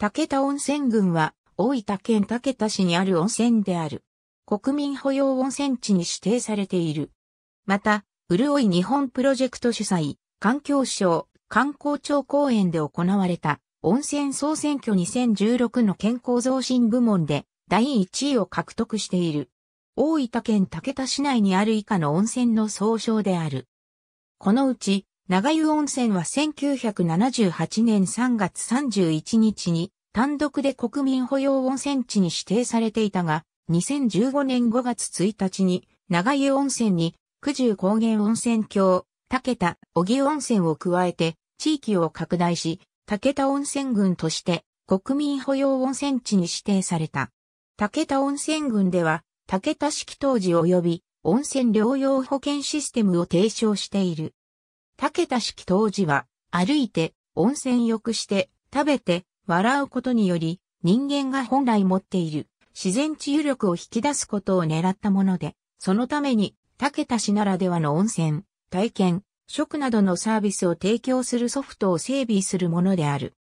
竹田温泉群は、大分県竹田市にある温泉である。国民保養温泉地に指定されている。また、潤い日本プロジェクト主催、環境省、観光庁公園で行われた、温泉総選挙2016の健康増進部門で、第1位を獲得している。大分県竹田市内にある以下の温泉の総称である。このうち、長湯温泉は1978年3月31日に単独で国民保養温泉地に指定されていたが、2015年5月1日に長湯温泉に九十高原温泉郷、竹田、小木温泉を加えて地域を拡大し、竹田温泉群として国民保養温泉地に指定された。竹田温泉群では竹田式当時及び温泉療養保険システムを提唱している。竹田式当時は、歩いて、温泉浴して、食べて、笑うことにより、人間が本来持っている自然治癒力を引き出すことを狙ったもので、そのために、竹田市ならではの温泉、体験、食などのサービスを提供するソフトを整備するものである。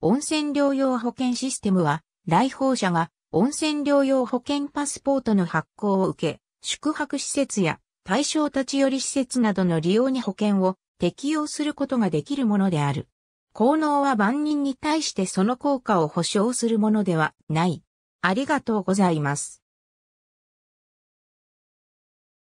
温泉療養保険システムは、来訪者が温泉療養保険パスポートの発行を受け、宿泊施設や対象立ち寄り施設などの利用に保険を適用することができるものである。効能は万人に対してその効果を保証するものではない。ありがとうございます。